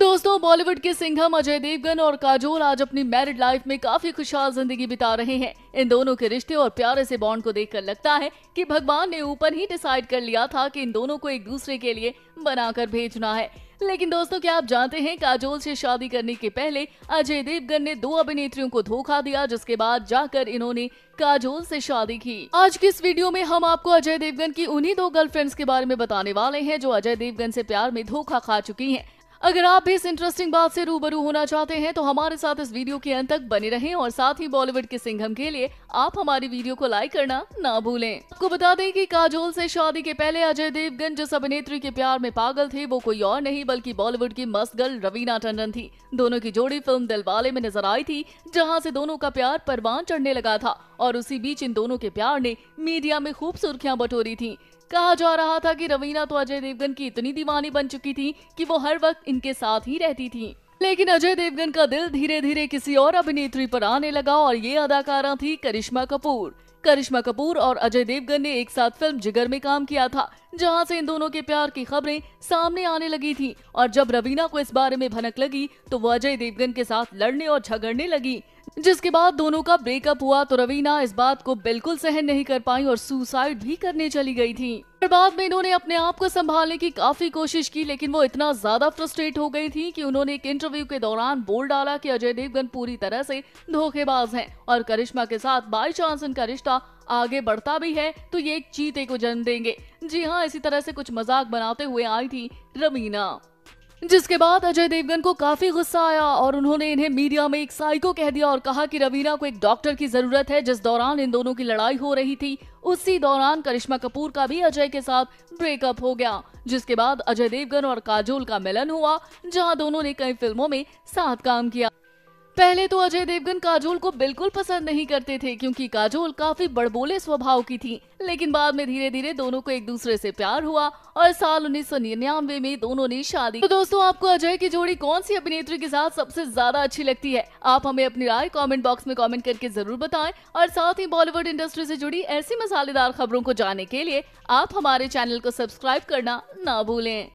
दोस्तों बॉलीवुड के सिंघम अजय देवगन और काजोल आज अपनी मैरिड लाइफ में काफी खुशहाल जिंदगी बिता रहे हैं इन दोनों के रिश्ते और प्यारे से बॉन्ड को देखकर लगता है कि भगवान ने ऊपर ही डिसाइड कर लिया था कि इन दोनों को एक दूसरे के लिए बनाकर भेजना है लेकिन दोस्तों क्या आप जानते हैं काजोल से शादी करने के पहले अजय देवगन ने दो अभिनेत्रियों को धोखा दिया जिसके बाद जाकर इन्होंने काजोल से शादी की आज की इस वीडियो में हम आपको अजय देवगन की उन्हीं दो गर्लफ्रेंड्स के बारे में बताने वाले हैं जो अजय देवगन से प्यार में धोखा खा चुकी हैं अगर आप भी इस इंटरेस्टिंग बात से रूबरू होना चाहते हैं तो हमारे साथ इस वीडियो के अंत तक बने रहें और साथ ही बॉलीवुड के सिंघम के लिए आप हमारी वीडियो को लाइक करना ना भूलें आपको बता दें कि काजोल से शादी के पहले अजय देवगन जिस अभिनेत्री के प्यार में पागल थे वो कोई और नहीं बल्कि बॉलीवुड की मस्त गर्ल रवीना टंडन थी दोनों की जोड़ी फिल्म दिलवाले में नजर आई थी जहाँ से दोनों का प्यार परवान चढ़ने लगा था और उसी बीच इन दोनों के प्यार ने मीडिया में खूब सुर्खियां बटोरी थी कहा जा रहा था कि रवीना तो अजय देवगन की इतनी दीवानी बन चुकी थी कि वो हर वक्त इनके साथ ही रहती थी लेकिन अजय देवगन का दिल धीरे धीरे किसी और अभिनेत्री पर आने लगा और ये अदाकारा थी करिश्मा कपूर करिश्मा कपूर और अजय देवगन ने एक साथ फिल्म जिगर में काम किया था जहां से इन दोनों के प्यार की खबरें सामने आने लगी थी और जब रवीना को इस बारे में भनक लगी तो वो अजय देवगन के साथ लड़ने और झगड़ने लगी जिसके बाद दोनों का ब्रेकअप हुआ तो रवीना इस बात को बिल्कुल सहन नहीं कर पाई और सुसाइड भी करने चली गई थी पर बाद में इन्होंने अपने आप को संभालने की काफी कोशिश की लेकिन वो इतना ज्यादा फ्रस्ट्रेट हो गई थी कि उन्होंने एक इंटरव्यू के दौरान बोल डाला कि अजय देवगन पूरी तरह से धोखेबाज हैं और करिश्मा के साथ बाई चांस इनका रिश्ता आगे बढ़ता भी है तो ये एक चीते को जन्म देंगे जी हाँ इसी तरह से कुछ मजाक बनाते हुए आई थी रवीना जिसके बाद अजय देवगन को काफी गुस्सा आया और उन्होंने इन्हें मीडिया में एक साइको कह दिया और कहा कि रवीना को एक डॉक्टर की जरूरत है जिस दौरान इन दोनों की लड़ाई हो रही थी उसी दौरान करिश्मा कपूर का भी अजय के साथ ब्रेकअप हो गया जिसके बाद अजय देवगन और काजोल का मिलन हुआ जहां दोनों ने कई फिल्मों में साथ काम किया पहले तो अजय देवगन काजोल को बिल्कुल पसंद नहीं करते थे क्योंकि काजोल काफी बड़बोले स्वभाव की थी लेकिन बाद में धीरे धीरे दोनों को एक दूसरे से प्यार हुआ और साल उन्नीस में दोनों ने शादी तो दोस्तों आपको अजय की जोड़ी कौन सी अभिनेत्री के साथ सबसे ज्यादा अच्छी लगती है आप हमें अपनी राय कॉमेंट बॉक्स में कॉमेंट करके जरूर बताए और साथ ही बॉलीवुड इंडस्ट्री से जुड़ी ऐसी मसालेदार खबरों को जानने के लिए आप हमारे चैनल को सब्सक्राइब करना ना भूलें